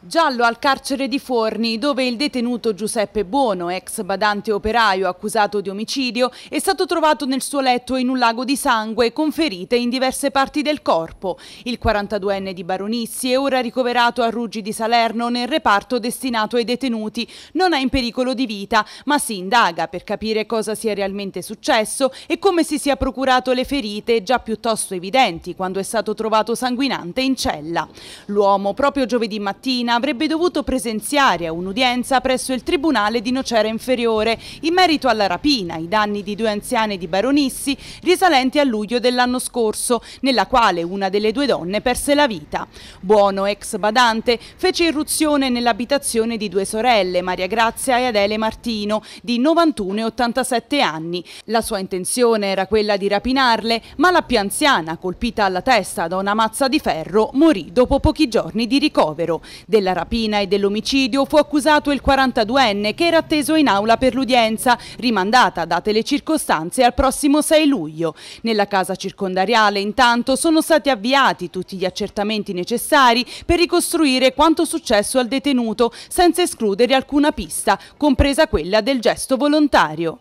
Giallo al carcere di Forni, dove il detenuto Giuseppe Buono, ex badante operaio accusato di omicidio, è stato trovato nel suo letto in un lago di sangue con ferite in diverse parti del corpo. Il 42enne di Baronissi è ora ricoverato a Ruggi di Salerno nel reparto destinato ai detenuti. Non è in pericolo di vita, ma si indaga per capire cosa sia realmente successo e come si sia procurato le ferite già piuttosto evidenti quando è stato trovato sanguinante in cella. L'uomo, proprio giovedì mattina, mattina avrebbe dovuto presenziare a un'udienza presso il Tribunale di Nocera Inferiore in merito alla rapina, ai danni di due anziane di Baronissi risalenti a luglio dell'anno scorso, nella quale una delle due donne perse la vita. Buono, ex badante, fece irruzione nell'abitazione di due sorelle, Maria Grazia e Adele Martino, di 91 e 87 anni. La sua intenzione era quella di rapinarle, ma la più anziana, colpita alla testa da una mazza di ferro, morì dopo pochi giorni di ricovero. De della rapina e dell'omicidio fu accusato il 42enne che era atteso in aula per l'udienza, rimandata, date le circostanze, al prossimo 6 luglio. Nella casa circondariale, intanto, sono stati avviati tutti gli accertamenti necessari per ricostruire quanto successo al detenuto, senza escludere alcuna pista, compresa quella del gesto volontario.